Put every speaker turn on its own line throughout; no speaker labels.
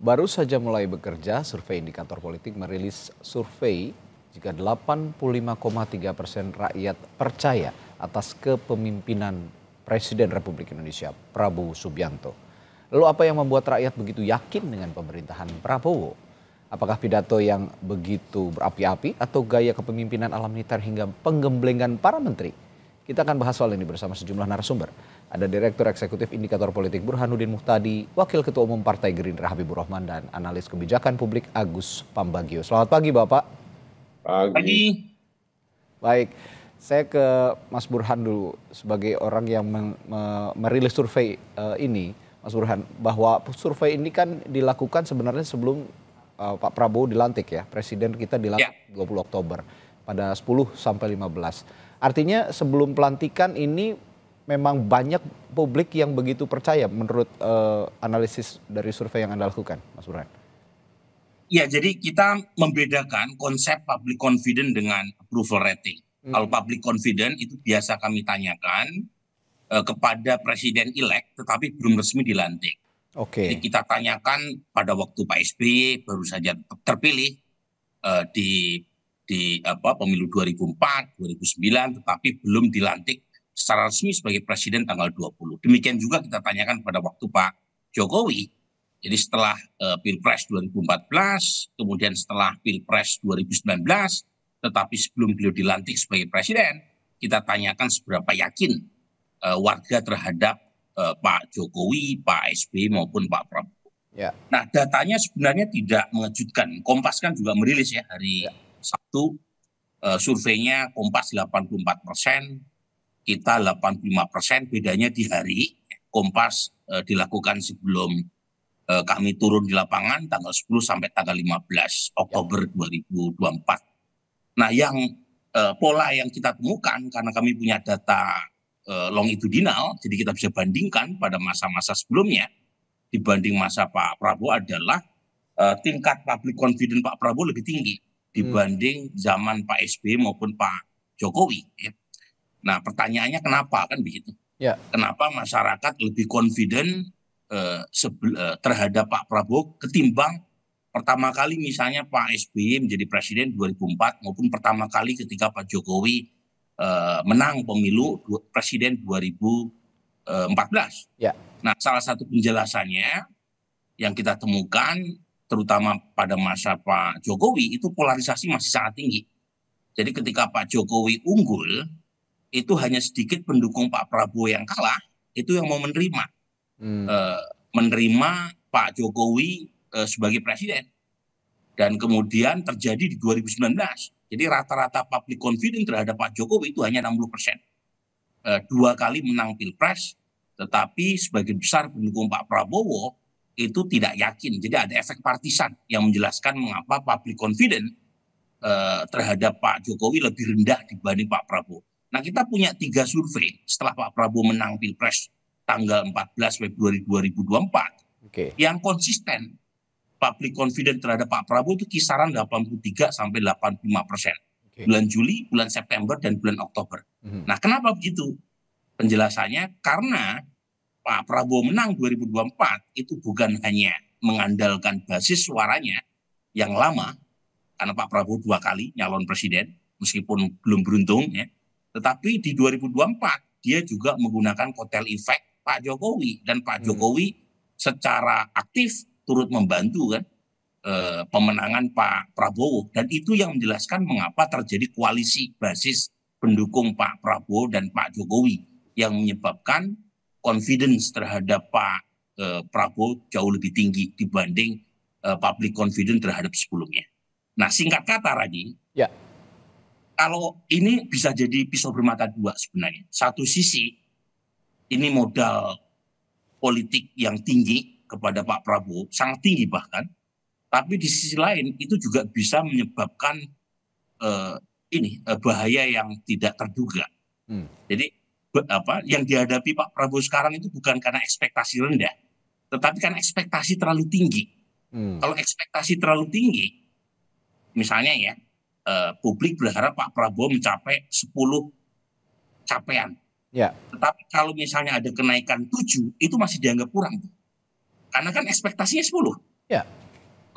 Baru saja mulai bekerja, survei indikator politik merilis survei jika 85,3 persen rakyat percaya atas kepemimpinan Presiden Republik Indonesia Prabowo Subianto. Lalu apa yang membuat rakyat begitu yakin dengan pemerintahan Prabowo? Apakah pidato yang begitu berapi-api atau gaya kepemimpinan alam militer hingga penggemblengan para menteri? Kita akan bahas soal ini bersama sejumlah narasumber. Ada Direktur Eksekutif Indikator Politik Burhanuddin Muhtadi, Wakil Ketua Umum Partai Gerindra Habibur Rahman, dan Analis Kebijakan Publik Agus Pambagio. Selamat pagi Bapak. Pagi. Baik, saya ke Mas Burhan dulu sebagai orang yang merilis survei uh, ini. Mas Burhan, bahwa survei ini kan dilakukan sebenarnya sebelum uh, Pak Prabowo dilantik ya, Presiden kita dilantik ya. 20 Oktober pada 10 sampai 15. Artinya sebelum pelantikan ini memang banyak publik yang begitu percaya menurut uh, analisis dari survei yang Anda lakukan, Mas Burhan?
Ya, jadi kita membedakan konsep public confidence dengan approval rating. Hmm. Kalau public confidence itu biasa kami tanyakan uh, kepada presiden elect, tetapi belum resmi dilantik. Oke. Okay. kita tanyakan pada waktu Pak SBY baru saja terpilih uh, di di apa pemilu 2004, 2009, tetapi belum dilantik secara resmi sebagai presiden tanggal 20. Demikian juga kita tanyakan pada waktu Pak Jokowi. Jadi setelah uh, Pilpres 2014, kemudian setelah Pilpres 2019, tetapi sebelum beliau dilantik sebagai presiden, kita tanyakan seberapa yakin uh, warga terhadap uh, Pak Jokowi, Pak Sby maupun Pak Prabowo. Ya. Nah datanya sebenarnya tidak mengejutkan. Kompas kan juga merilis ya hari ya. Sabtu uh, surveinya Kompas 84 persen, kita 85 persen, bedanya di hari Kompas e, dilakukan sebelum e, kami turun di lapangan tanggal 10 sampai tanggal 15 Oktober 2024. Nah yang e, pola yang kita temukan karena kami punya data e, longitudinal, jadi kita bisa bandingkan pada masa-masa sebelumnya dibanding masa Pak Prabowo adalah e, tingkat public confidence Pak Prabowo lebih tinggi dibanding hmm. zaman Pak SBY maupun Pak Jokowi. Ya Nah, pertanyaannya kenapa kan begitu? Ya. Kenapa masyarakat lebih confident uh, terhadap Pak Prabowo ketimbang pertama kali misalnya Pak SBY menjadi presiden 2004 maupun pertama kali ketika Pak Jokowi uh, menang pemilu presiden 2014. Ya. Nah, salah satu penjelasannya yang kita temukan terutama pada masa Pak Jokowi itu polarisasi masih sangat tinggi. Jadi ketika Pak Jokowi unggul, itu hanya sedikit pendukung Pak Prabowo yang kalah itu yang mau menerima hmm. e, menerima Pak Jokowi e, sebagai presiden dan kemudian terjadi di 2019 jadi rata-rata public confidence terhadap Pak Jokowi itu hanya 60 persen e, dua kali menang pilpres tetapi sebagian besar pendukung Pak Prabowo itu tidak yakin jadi ada efek partisan yang menjelaskan mengapa public confidence terhadap Pak Jokowi lebih rendah dibanding Pak Prabowo Nah kita punya tiga survei setelah Pak Prabowo menang Pilpres tanggal 14 Februari 2024 okay. yang konsisten public confidence terhadap Pak Prabowo itu kisaran 83 sampai 85 persen. Okay. Bulan Juli, bulan September, dan bulan Oktober. Mm -hmm. Nah kenapa begitu? Penjelasannya karena Pak Prabowo menang 2024 itu bukan hanya mengandalkan basis suaranya yang lama, karena Pak Prabowo dua kali nyalon presiden, meskipun belum beruntung ya, tetapi di 2024 dia juga menggunakan kotel efek Pak Jokowi dan Pak hmm. Jokowi secara aktif turut membantu kan e, pemenangan Pak Prabowo dan itu yang menjelaskan mengapa terjadi koalisi basis pendukung Pak Prabowo dan Pak Jokowi yang menyebabkan confidence terhadap Pak e, Prabowo jauh lebih tinggi dibanding e, public confidence terhadap sebelumnya. Nah, singkat kata Radi, ya kalau ini bisa jadi pisau bermata dua sebenarnya. Satu sisi ini modal politik yang tinggi kepada Pak Prabowo, sangat tinggi bahkan. Tapi di sisi lain itu juga bisa menyebabkan eh, ini eh, bahaya yang tidak terduga. Hmm. Jadi apa yang dihadapi Pak Prabowo sekarang itu bukan karena ekspektasi rendah, tetapi karena ekspektasi terlalu tinggi. Hmm. Kalau ekspektasi terlalu tinggi, misalnya ya Eh, publik berharap Pak Prabowo mencapai 10 capaian. Ya. Tetapi kalau misalnya ada kenaikan 7, itu masih dianggap kurang. Karena kan ekspektasinya
10. Ya.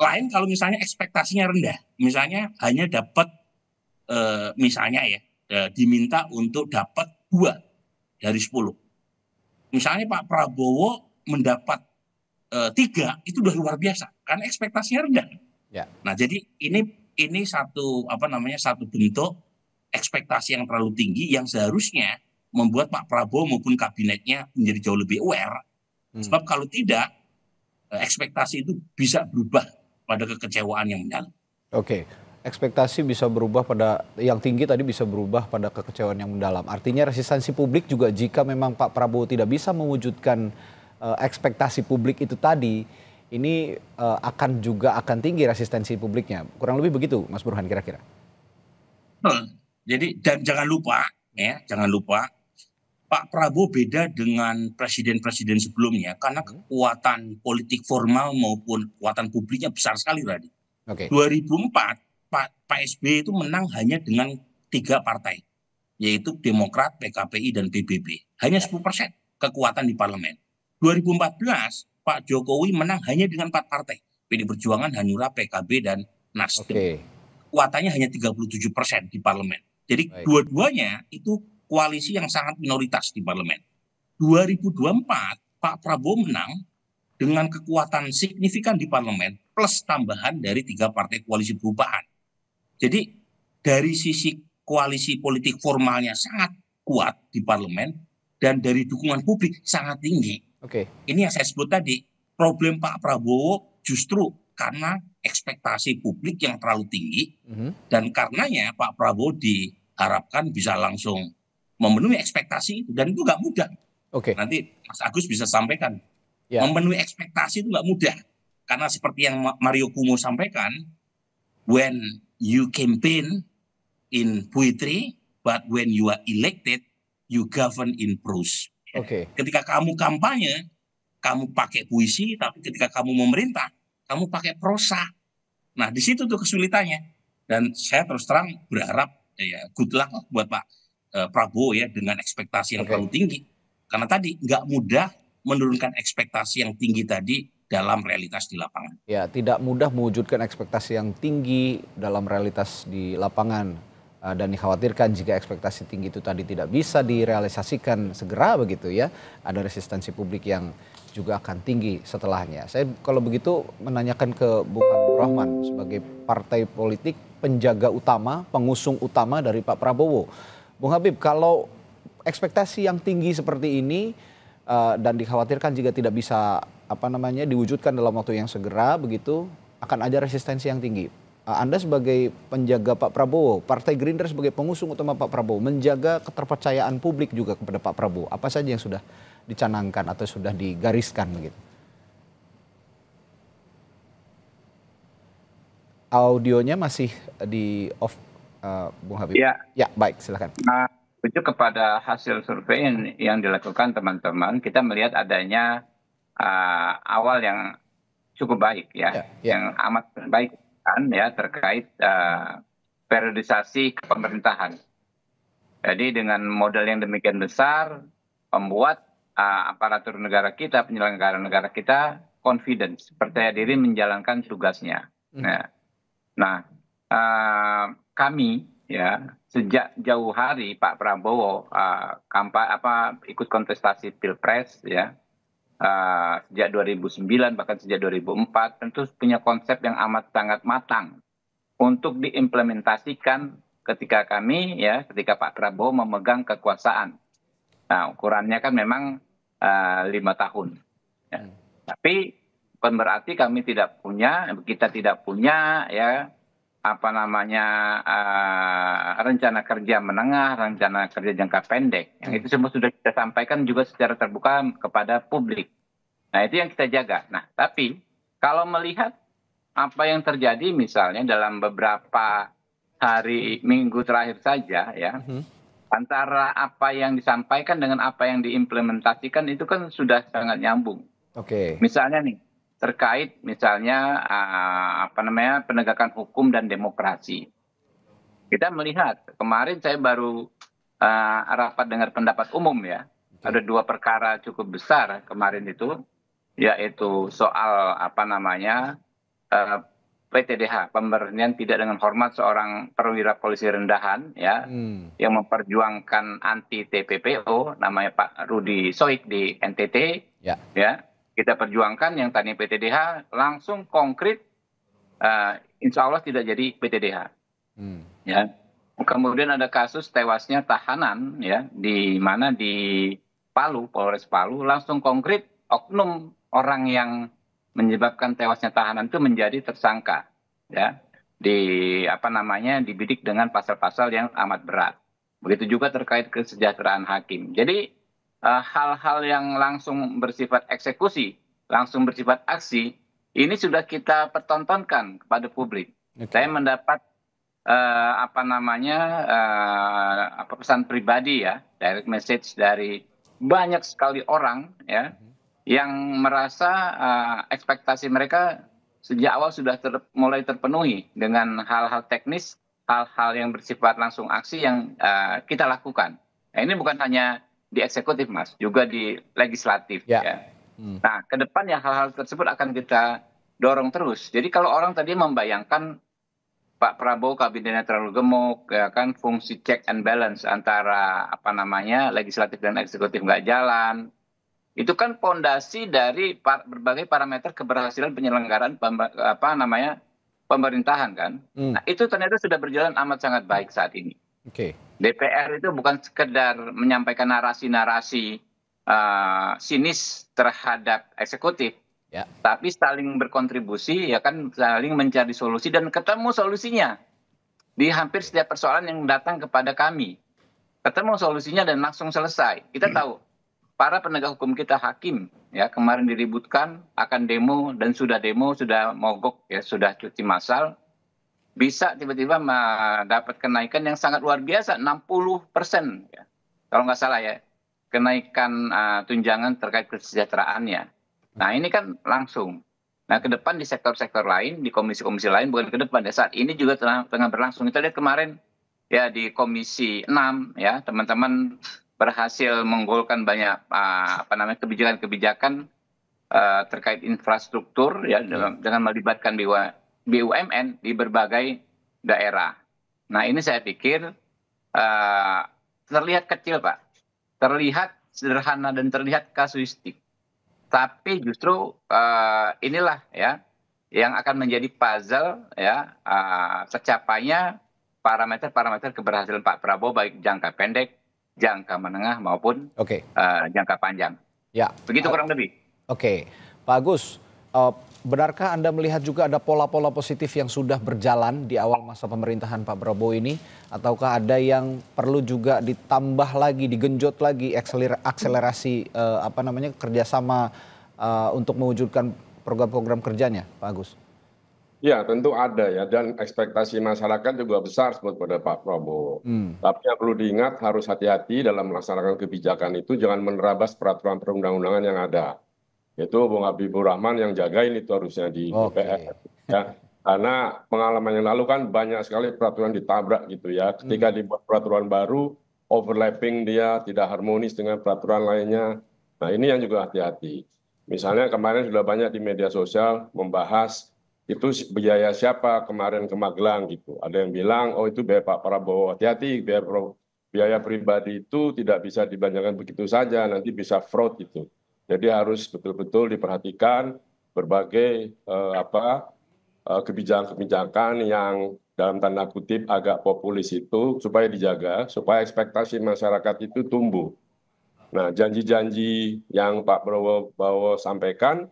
Lain kalau misalnya ekspektasinya rendah. Misalnya hanya dapat, e, misalnya ya, e, diminta untuk dapat 2 dari 10. Misalnya Pak Prabowo mendapat tiga itu sudah luar biasa karena ekspektasinya rendah. Ya. Nah jadi ini ini satu apa namanya satu bentuk ekspektasi yang terlalu tinggi yang seharusnya membuat Pak Prabowo maupun kabinetnya menjadi jauh lebih aware. Hmm. Sebab kalau tidak eh, ekspektasi itu bisa berubah pada kekecewaan yang mendalam.
Oke. Okay. Ekspektasi bisa berubah pada yang tinggi tadi bisa berubah pada kekecewaan yang mendalam. Artinya resistensi publik juga jika memang Pak Prabowo tidak bisa mewujudkan eh, ekspektasi publik itu tadi ini uh, akan juga akan tinggi resistensi publiknya. Kurang lebih begitu, Mas Burhan kira-kira.
Hmm. Jadi dan jangan lupa ya, jangan lupa Pak Prabowo beda dengan presiden-presiden sebelumnya karena hmm. kekuatan politik formal maupun kekuatan publiknya besar sekali tadi. Okay. 2004 Pak, Pak SBY itu menang hanya dengan tiga partai yaitu Demokrat, PKPI dan PBB. Hanya 10% kekuatan di parlemen. 2014 Pak Jokowi menang hanya dengan empat partai. PD Perjuangan, Hanura, PKB, dan Nasdem. Okay. Kuatannya hanya 37 persen di parlemen. Jadi dua-duanya itu koalisi yang sangat minoritas di parlemen. 2024 Pak Prabowo menang dengan kekuatan signifikan di parlemen plus tambahan dari tiga partai koalisi perubahan. Jadi dari sisi koalisi politik formalnya sangat kuat di parlemen dan dari dukungan publik sangat tinggi Oke. Okay. Ini yang saya sebut tadi problem Pak Prabowo justru karena ekspektasi publik yang terlalu tinggi mm -hmm. dan karenanya Pak Prabowo diharapkan bisa langsung memenuhi ekspektasi itu dan itu nggak mudah. Oke. Okay. Nanti Mas Agus bisa sampaikan. Yeah. Memenuhi ekspektasi itu nggak mudah karena seperti yang Mario Kumo sampaikan, when you campaign in poetry, but when you are elected, you govern in prose. Okay. Ketika kamu kampanye, kamu pakai puisi, tapi ketika kamu memerintah, kamu pakai prosa. Nah, di situ tuh kesulitannya. Dan saya terus terang berharap eh, ya good luck buat Pak uh, Prabowo ya dengan ekspektasi yang okay. terlalu tinggi. Karena tadi nggak mudah menurunkan ekspektasi yang tinggi tadi dalam realitas di lapangan.
Ya, tidak mudah mewujudkan ekspektasi yang tinggi dalam realitas di lapangan. Eh, dan dikhawatirkan jika ekspektasi tinggi itu tadi tidak bisa direalisasikan segera begitu ya ada resistensi publik yang juga akan tinggi setelahnya. Saya kalau begitu menanyakan ke Bung Habibur Rahman sebagai partai politik penjaga utama, pengusung utama dari Pak Prabowo. Bung Habib, kalau ekspektasi yang tinggi seperti ini eh, dan dikhawatirkan jika tidak bisa apa namanya diwujudkan dalam waktu yang segera begitu akan ada resistensi yang tinggi. Eh, Anda sebagai penjaga Pak Prabowo, Partai Gerindra sebagai pengusung utama Pak Prabowo, menjaga keterpercayaan publik juga kepada Pak Prabowo. Apa saja yang sudah dicanangkan atau sudah digariskan begitu? Audionya masih eh, di off, uh, Bung Habib. Ya, ya baik, silakan.
Nah, uh, kepada hasil survei yang, yang dilakukan teman-teman, kita melihat adanya uh, awal yang cukup baik ya, ya, ya. yang amat baik pertanyaan ya terkait uh, periodisasi kepemerintahan. Jadi dengan modal yang demikian besar membuat uh, aparatur negara kita, penyelenggara negara kita confidence, percaya diri menjalankan tugasnya. Hmm. Nah, nah uh, kami ya sejak jauh hari Pak Prabowo uh, kampa, apa ikut kontestasi pilpres ya Eh, sejak 2009 bahkan sejak 2004 tentu punya konsep yang amat sangat matang untuk diimplementasikan ketika kami ya ketika Pak Prabowo memegang kekuasaan. Nah ukurannya kan memang eh, lima tahun. Ya. Hmm. Tapi bukan berarti kami tidak punya, kita tidak punya ya apa namanya uh, rencana kerja menengah, rencana kerja jangka pendek. Yang hmm. itu semua sudah kita sampaikan juga secara terbuka kepada publik. Nah, itu yang kita jaga. Nah, tapi kalau melihat apa yang terjadi misalnya dalam beberapa hari minggu terakhir saja ya, Hmm. antara apa yang disampaikan dengan apa yang diimplementasikan itu kan sudah sangat nyambung. Oke. Okay. Misalnya nih, terkait misalnya ah, apa namanya penegakan hukum dan demokrasi. Kita melihat kemarin saya baru uh, rapat dengar pendapat umum ya. Ada dua perkara cukup besar kemarin itu yaitu soal apa namanya uh, ah, PTDH pemberhentian tidak dengan hormat seorang perwira polisi rendahan ya
hmm. yang
memperjuangkan anti TPPO namanya Pak Rudi Soik di NTT ya, ya kita perjuangkan yang tadi PTDH langsung konkret uh, insya Allah tidak jadi PTDH. Hmm. Ya. Kemudian ada kasus tewasnya tahanan ya di mana di Palu Polres Palu langsung konkret oknum orang yang menyebabkan tewasnya tahanan itu menjadi tersangka ya di apa namanya dibidik dengan pasal-pasal yang amat berat. Begitu juga terkait kesejahteraan hakim. Jadi Eh, hal hal yang langsung bersifat eksekusi langsung bersifat aksi ini sudah kita pertontonkan kepada publik saya mendapat eh, apa namanya eh, pesan pribadi ya direct message dari banyak sekali orang ya mhm. yang merasa uh, ekspektasi mereka sejak awal sudah ter, mulai terpenuhi dengan hal-hal teknis, hal-hal yang bersifat langsung aksi yang uh, kita lakukan. Nah, ini bukan hanya di eksekutif mas, juga di legislatif. Ya. ya. Hmm. Nah, ke depan ya hal-hal tersebut akan kita dorong terus. Jadi kalau orang tadi membayangkan Pak Prabowo kabinetnya terlalu gemuk, ya kan fungsi check and balance antara apa namanya legislatif dan eksekutif nggak jalan, itu kan pondasi dari par berbagai parameter keberhasilan penyelenggaraan apa namanya pemerintahan kan. Hmm. Nah itu ternyata sudah berjalan amat sangat baik saat ini. Oke. Okay. DPR itu bukan sekedar menyampaikan narasi-narasi uh, sinis terhadap eksekutif, ya. tapi saling berkontribusi, ya kan saling mencari solusi dan ketemu solusinya di hampir setiap persoalan yang datang kepada kami. Ketemu solusinya dan langsung selesai. Kita hmm. tahu para penegak hukum kita hakim ya kemarin diributkan akan demo dan sudah demo sudah mogok ya sudah cuti masal bisa tiba-tiba mendapat kenaikan yang sangat luar biasa 60 persen ya. kalau nggak salah ya kenaikan uh, tunjangan terkait kesejahteraannya. Nah ini kan langsung. Nah ke depan di sektor-sektor lain di komisi-komisi lain bukan ke depan ya saat ini juga tengah, tengah berlangsung. Kita lihat kemarin ya di komisi 6 ya teman-teman berhasil menggolkan banyak uh, apa namanya kebijakan-kebijakan uh, terkait infrastruktur ya hmm. dengan, dengan melibatkan BUMN bumn di berbagai daerah nah ini saya pikir eh, terlihat kecil pak terlihat sederhana dan terlihat kasuistik tapi justru eh, inilah ya yang akan menjadi puzzle ya tercapainya eh, parameter-parameter keberhasilan Pak Prabowo baik jangka pendek, jangka menengah maupun okay. uh, jangka panjang. Ya. Begitu kurang lebih.
Oke, okay. Pak Agus, Eh, benarkah Anda melihat juga ada pola-pola positif yang sudah berjalan di awal masa pemerintahan Pak Prabowo ini? Ataukah ada yang perlu juga ditambah lagi, digenjot lagi akseler akselerasi uh, apa namanya kerjasama uh, untuk mewujudkan program-program kerjanya, Pak Agus?
Ya tentu ada ya dan ekspektasi masyarakat juga besar sebut pada Pak Prabowo. Hmm. Tapi yang perlu diingat harus hati-hati dalam melaksanakan kebijakan itu jangan menerabas peraturan perundang-undangan yang ada itu Bung Habibur Rahman yang jagain itu harusnya di DPR. Okay. Ya. Karena pengalaman yang lalu kan banyak sekali peraturan ditabrak gitu ya. Ketika hmm. dibuat peraturan baru, overlapping dia tidak harmonis dengan peraturan lainnya. Nah ini yang juga hati-hati. Misalnya kemarin sudah banyak di media sosial membahas itu biaya siapa kemarin ke Magelang gitu. Ada yang bilang, oh itu biaya Pak Prabowo. Hati-hati, biaya, biaya pribadi itu tidak bisa dibanyakan begitu saja, nanti bisa fraud gitu jadi harus betul-betul diperhatikan berbagai eh, apa eh, kebijakan kebijakan yang dalam tanda kutip agak populis itu supaya dijaga supaya ekspektasi masyarakat itu tumbuh. Nah, janji-janji yang Pak Prabowo sampaikan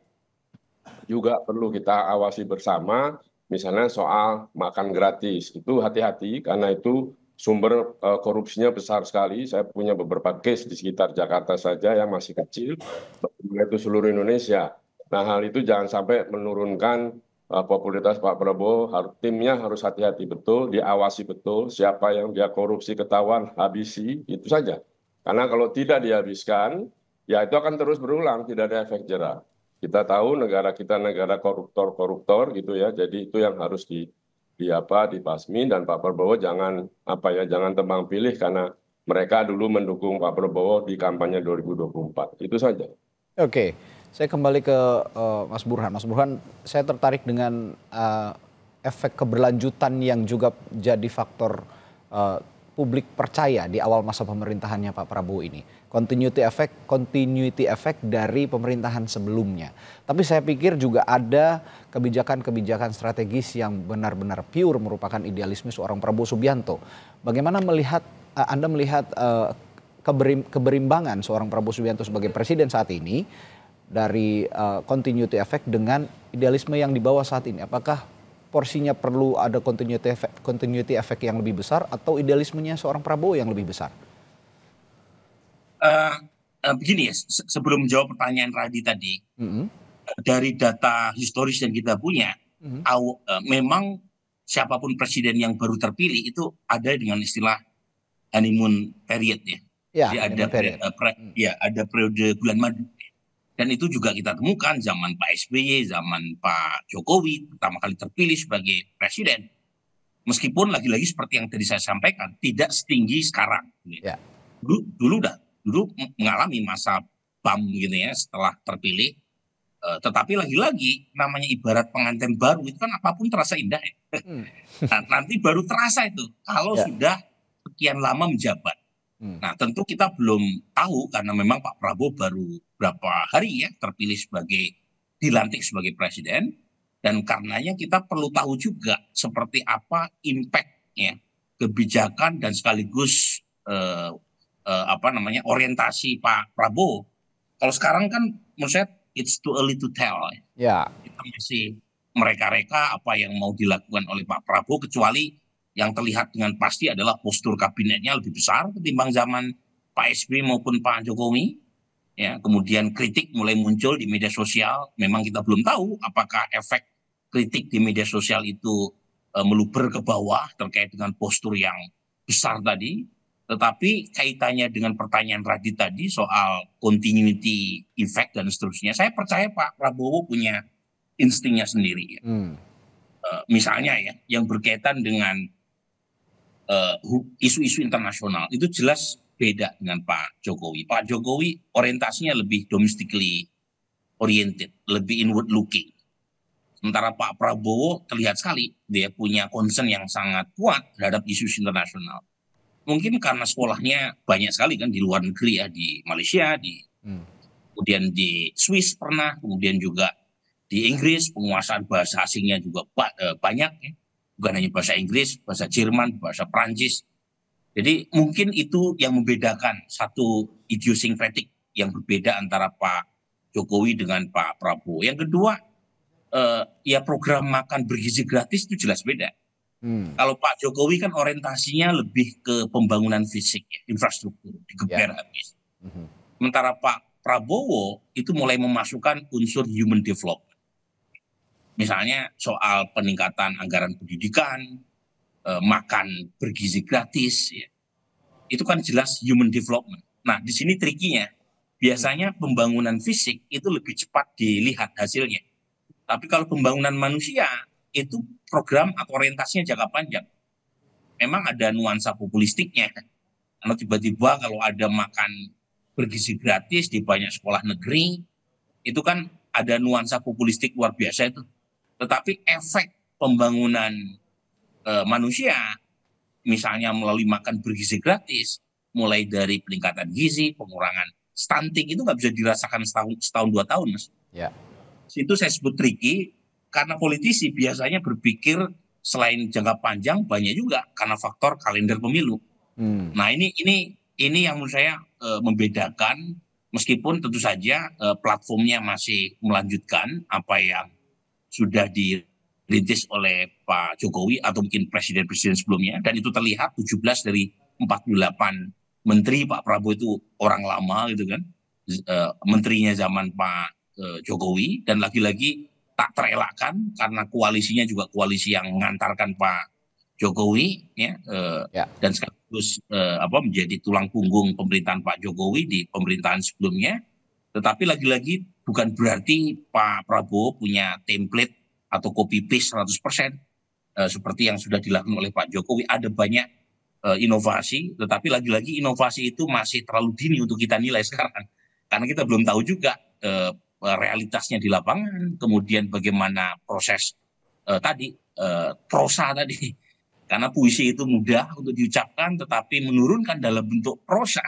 juga perlu kita awasi bersama, misalnya soal makan gratis. Itu hati-hati karena itu sumber uh, korupsinya besar sekali. Saya punya beberapa case di sekitar Jakarta saja yang masih kecil, itu seluruh Indonesia. Nah, hal itu jangan sampai menurunkan uh, popularitas Pak Prabowo. Har timnya harus hati-hati betul, diawasi betul. Siapa yang dia korupsi ketahuan, habisi, itu saja. Karena kalau tidak dihabiskan, ya itu akan terus berulang, tidak ada efek jerah. Kita tahu negara kita negara koruptor-koruptor gitu ya, jadi itu yang harus di di apa dipasmi dan Pak Prabowo jangan apa ya jangan tebang pilih karena mereka dulu mendukung Pak Prabowo di kampanye 2024. Itu saja.
Oke, saya kembali ke uh, Mas Burhan. Mas Burhan, saya tertarik dengan uh, efek keberlanjutan yang juga jadi faktor uh, publik percaya di awal masa pemerintahannya Pak Prabowo ini continuity effect continuity effect dari pemerintahan sebelumnya. Tapi saya pikir juga ada kebijakan-kebijakan strategis yang benar-benar pure merupakan idealisme seorang Prabowo Subianto. Bagaimana melihat eh, Anda melihat eh, keberimbangan seorang Prabowo Subianto sebagai presiden saat ini dari eh, continuity effect dengan idealisme yang dibawa saat ini? Apakah porsinya perlu ada continuity effect, continuity effect yang lebih besar atau idealismenya seorang Prabowo yang lebih besar?
uh, begini ya, se sebelum menjawab pertanyaan Radi tadi, mm -hmm. dari data historis yang kita punya, mm -hmm. uh, memang siapapun presiden yang baru terpilih itu ada dengan istilah honeymoon period ya.
Ya, Jadi ada period.
Pre, pre, hmm. ya ada periode bulan madu. Dan itu juga kita temukan zaman Pak SBY, zaman Pak Jokowi pertama kali terpilih sebagai presiden. Meskipun lagi-lagi seperti yang tadi saya sampaikan, tidak setinggi sekarang. Ya. Dulu, dulu udah dulu mengalami masa BAM gitu ya setelah terpilih. Uh, tetapi lagi-lagi namanya ibarat pengantin baru itu kan apapun terasa indah ya. Hmm. nah, nanti baru terasa itu kalau ya. sudah sekian lama menjabat. Hmm. Nah tentu kita belum tahu karena memang Pak Prabowo baru berapa hari ya terpilih sebagai dilantik sebagai presiden dan karenanya kita perlu tahu juga seperti apa impactnya kebijakan dan sekaligus eh, eh, apa namanya orientasi Pak Prabowo. Kalau sekarang kan menurut saya it's too early to tell. Ya. Kita masih mereka-reka apa yang mau dilakukan oleh Pak Prabowo kecuali yang terlihat dengan pasti adalah postur kabinetnya lebih besar ketimbang zaman Pak SBY maupun Pak Jokowi. Ya, kemudian kritik mulai muncul di media sosial. Memang kita belum tahu apakah efek kritik di media sosial itu e, meluber ke bawah terkait dengan postur yang besar tadi tetapi kaitannya dengan pertanyaan Radit tadi soal continuity effect dan seterusnya, saya percaya Pak Prabowo punya instingnya sendiri. Ya. Hmm. Uh, misalnya ya, yang berkaitan dengan eh, isu-isu uh, internasional itu jelas beda dengan Pak Jokowi. Pak Jokowi orientasinya lebih domestically oriented, lebih inward looking. Sementara Pak Prabowo terlihat sekali dia punya concern yang sangat kuat terhadap isu isu internasional mungkin karena sekolahnya banyak sekali kan di luar negeri ya di Malaysia di hmm. kemudian di Swiss pernah kemudian juga di Inggris penguasaan bahasa asingnya juga e, banyak ya. bukan hanya bahasa Inggris bahasa Jerman bahasa Prancis jadi mungkin itu yang membedakan satu idiosinkretik yang berbeda antara Pak Jokowi dengan Pak Prabowo. Yang kedua, eh, ya program makan bergizi gratis itu jelas beda. Hmm. Kalau Pak Jokowi kan orientasinya lebih ke pembangunan fisik, ya, infrastruktur, digeber yeah. habis. Mm-hmm. Sementara Pak Prabowo itu mulai memasukkan unsur human development. Misalnya soal peningkatan anggaran pendidikan, eh, makan bergizi gratis, ya. itu kan jelas human development. Nah di sini trikinya, biasanya pembangunan fisik itu lebih cepat dilihat hasilnya. Tapi kalau pembangunan manusia itu program atau orientasinya jangka panjang. Memang ada nuansa populistiknya. Karena tiba-tiba kalau ada makan bergizi gratis di banyak sekolah negeri, itu kan ada nuansa populistik luar biasa itu. Tetapi efek pembangunan e, manusia, misalnya melalui makan bergizi gratis, mulai dari peningkatan gizi, pengurangan stunting itu nggak bisa dirasakan setahun, setahun dua tahun, mas. Ya. Itu saya sebut tricky karena politisi biasanya berpikir selain jangka panjang banyak juga karena faktor kalender pemilu. Hmm. Nah ini ini ini yang menurut saya e, membedakan meskipun tentu saja e, platformnya masih melanjutkan apa yang sudah dirintis oleh Pak Jokowi atau mungkin presiden-presiden sebelumnya dan itu terlihat 17 dari 48 menteri Pak Prabowo itu orang lama gitu kan e, menterinya zaman Pak e, Jokowi dan lagi-lagi tak terelakkan karena koalisinya juga koalisi yang mengantarkan Pak Jokowi ya, eh, ya. dan sekaligus eh, apa menjadi tulang punggung pemerintahan Pak Jokowi di pemerintahan sebelumnya. Tetapi lagi-lagi bukan berarti Pak Prabowo punya template atau copy paste 100% eh, seperti yang sudah dilakukan oleh Pak Jokowi. Ada banyak eh, inovasi, tetapi lagi-lagi inovasi itu masih terlalu dini untuk kita nilai sekarang karena kita belum tahu juga eh, Eh, realitasnya di lapangan, kemudian bagaimana proses uh, tadi uh, prosa tadi. Karena puisi itu mudah untuk diucapkan, tetapi menurunkan dalam bentuk prosa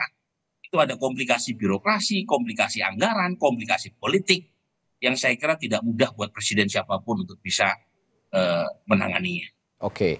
itu ada komplikasi birokrasi, komplikasi anggaran, komplikasi politik yang saya kira tidak mudah buat presiden siapapun untuk bisa uh, menanganinya.
Oke.